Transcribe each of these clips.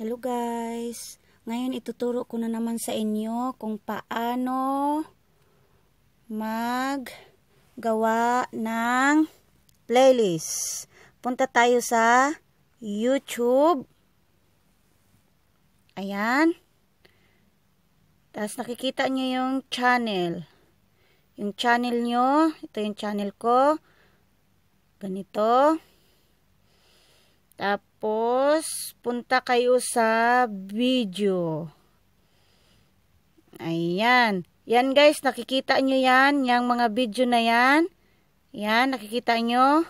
Hello guys! Ngayon ituturo ko na naman sa inyo kung paano maggawa ng playlist. Punta tayo sa YouTube. Ayan. Tapos nakikita nyo yung channel. Yung channel nyo. Ito yung channel ko. Ganito. Ganito. Tapos, punta kayo sa video. Ayan. Yan guys, nakikita nyo yan. Yang mga video na yan. Yan, nakikita nyo.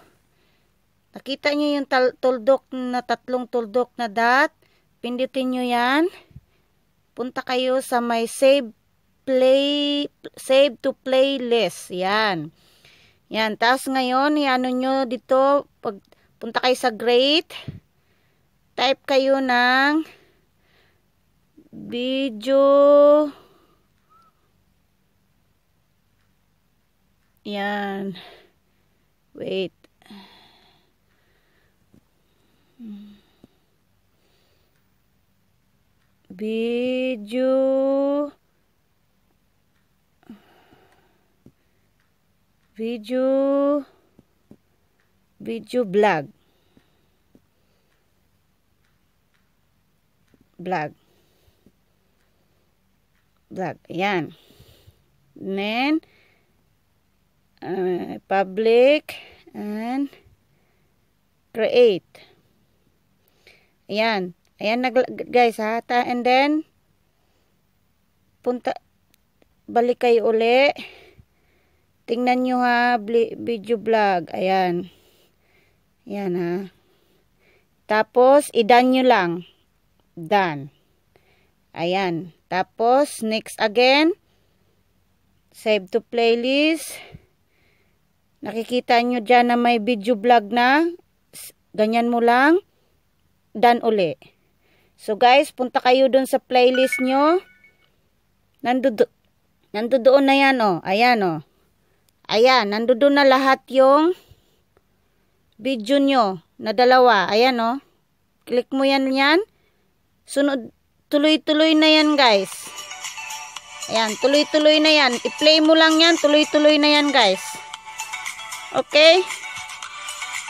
Nakita nyo yung tuldok na tatlong tuldok na dot. Pindutin nyo yan. Punta kayo sa my save play save to playlist. Yan. Yan. Tapos ngayon, ano nyo dito, pag punta kayo sa great type kayo ng video yan wait video video video vlog vlog vlog ayan then uh, public and create ayan ayan nag guys ha Ta and then punta balik kayo uli tingnan nyo ha video vlog ayan yan ha. Tapos, idan nyo lang. Done. Ayan. Tapos, next again. Save to playlist. Nakikita nyo dyan na may video vlog na. Ganyan mo lang. Done uli. So guys, punta kayo dun sa playlist nyo. Nandoon nando na yan o. Oh. Ayan o. Oh. Ayan, nandoon na lahat yung video nyo na dalawa. Ayan o. Oh. Click mo yan yan. Sunod, tuloy-tuloy na yan guys. Ayan, tuloy-tuloy na yan. I-play mo lang yan, tuloy-tuloy na yan guys. Okay?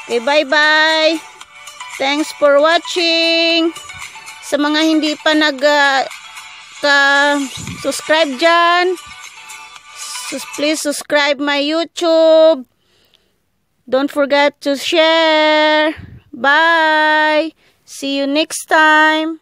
Okay, bye-bye. Thanks for watching. Sa mga hindi pa nag uh, subscribe dyan, please subscribe my YouTube. Don't forget to share. Bye. See you next time.